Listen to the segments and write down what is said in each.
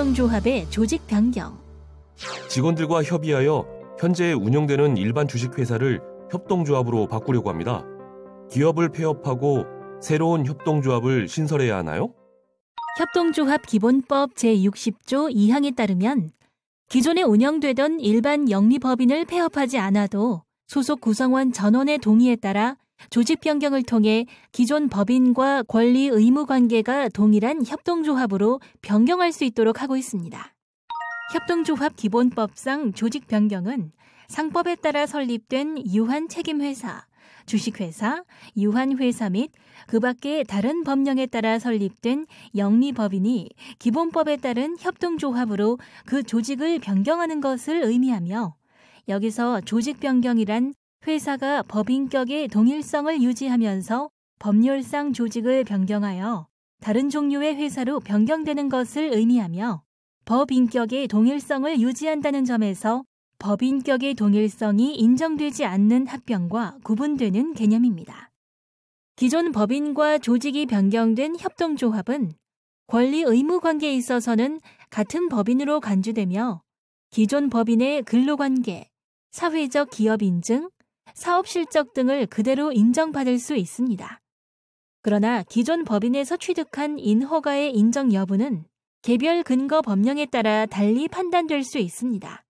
협동조합의 조직 변경. 직원들과 협의하여 현재 운영되는 일반 주식회사를 협동조합으로 바꾸려고 합니다. 기업을 폐업하고 새로운 협동조합을 신설해야 하나요? 협동조합 기본법 제60조 2항에 따르면 기존에 운영되던 일반 영리법인을 폐업하지 않아도 소속 구성원 전원의 동의에 따라 조직 변경을 통해 기존 법인과 권리 의무 관계가 동일한 협동조합으로 변경할 수 있도록 하고 있습니다. 협동조합 기본법상 조직 변경은 상법에 따라 설립된 유한 책임회사, 주식회사, 유한회사 및 그 밖의 다른 법령에 따라 설립된 영리법인이 기본법에 따른 협동조합으로 그 조직을 변경하는 것을 의미하며 여기서 조직 변경이란 회사가 법인격의 동일성을 유지하면서 법률상 조직을 변경하여 다른 종류의 회사로 변경되는 것을 의미하며 법인격의 동일성을 유지한다는 점에서 법인격의 동일성이 인정되지 않는 합병과 구분되는 개념입니다. 기존 법인과 조직이 변경된 협동조합은 권리 의무 관계에 있어서는 같은 법인으로 간주되며 기존 법인의 근로관계, 사회적 기업 인증, 사업 실적 등을 그대로 인정받을 수 있습니다. 그러나 기존 법인에서 취득한 인허가의 인정 여부는 개별 근거 법령에 따라 달리 판단될 수 있습니다.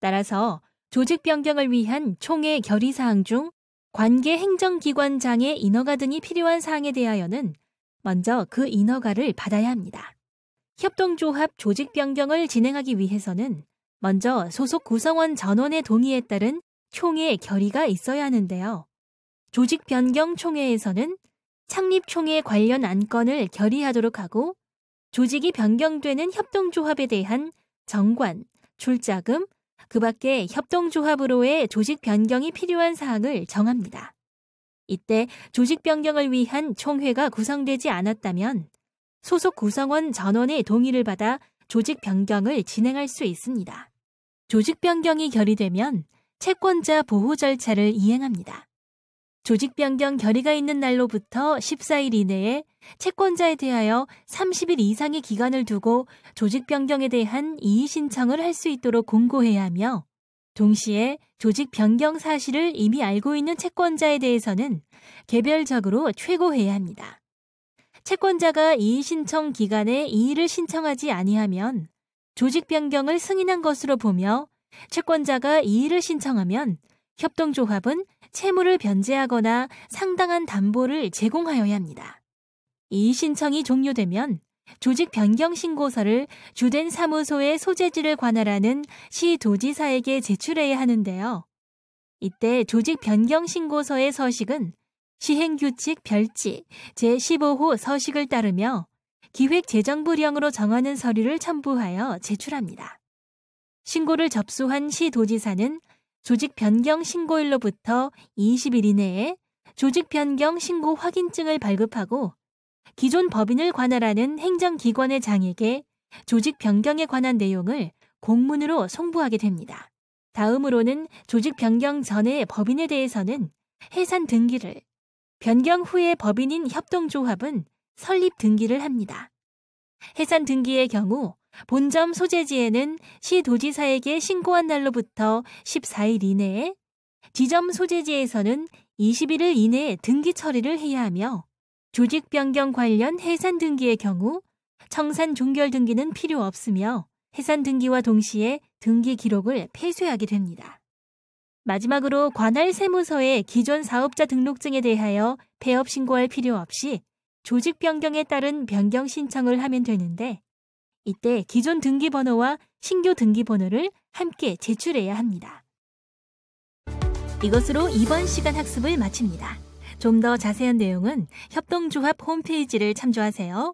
따라서 조직 변경을 위한 총회 결의 사항 중 관계 행정기관장의 인허가 등이 필요한 사항에 대하여는 먼저 그 인허가를 받아야 합니다. 협동조합 조직 변경을 진행하기 위해서는 먼저 소속 구성원 전원의 동의에 따른 총회 결의가 있어야 하는데요. 조직 변경 총회에서는 창립 총회 관련 안건을 결의하도록 하고 조직이 변경되는 협동조합에 대한 정관, 출자금, 그 밖에 협동조합으로의 조직 변경이 필요한 사항을 정합니다. 이때 조직 변경을 위한 총회가 구성되지 않았다면 소속 구성원 전원의 동의를 받아 조직 변경을 진행할 수 있습니다. 조직 변경이 결의되면 채권자 보호 절차를 이행합니다. 조직 변경 결의가 있는 날로부터 14일 이내에 채권자에 대하여 30일 이상의 기간을 두고 조직 변경에 대한 이의 신청을 할 수 있도록 공고해야 하며 동시에 조직 변경 사실을 이미 알고 있는 채권자에 대해서는 개별적으로 최고해야 합니다. 채권자가 이의 신청 기간에 이의를 신청하지 아니하면 조직 변경을 승인한 것으로 보며 채권자가 이의를 신청하면 협동조합은 채무를 변제하거나 상당한 담보를 제공하여야 합니다. 이의 신청이 종료되면 조직 변경 신고서를 주된 사무소의 소재지를 관할하는 시 도지사에게 제출해야 하는데요. 이때 조직 변경 신고서의 서식은 시행규칙 별지 제15호 서식을 따르며 기획재정부령으로 정하는 서류를 첨부하여 제출합니다. 신고를 접수한 시 도지사는 조직 변경 신고일로부터 20일 이내에 조직 변경 신고 확인증을 발급하고 기존 법인을 관할하는 행정기관의 장에게 조직 변경에 관한 내용을 공문으로 송부하게 됩니다. 다음으로는 조직 변경 전의 법인에 대해서는 해산 등기를, 변경 후에 법인인 협동조합은 설립 등기를 합니다. 해산 등기의 경우 본점 소재지에는 시도지사에게 신고한 날로부터 14일 이내에 지점 소재지에서는 21일 이내에 등기 처리를 해야 하며 조직 변경 관련 해산 등기의 경우 청산 종결 등기는 필요 없으며 해산 등기와 동시에 등기 기록을 폐쇄하게 됩니다. 마지막으로 관할 세무서의 기존 사업자 등록증에 대하여 폐업 신고할 필요 없이 조직 변경에 따른 변경 신청을 하면 되는데 이때 기존 등기번호와 신규 등기번호를 함께 제출해야 합니다. 이것으로 이번 시간 학습을 마칩니다. 좀 더 자세한 내용은 협동조합 홈페이지를 참조하세요.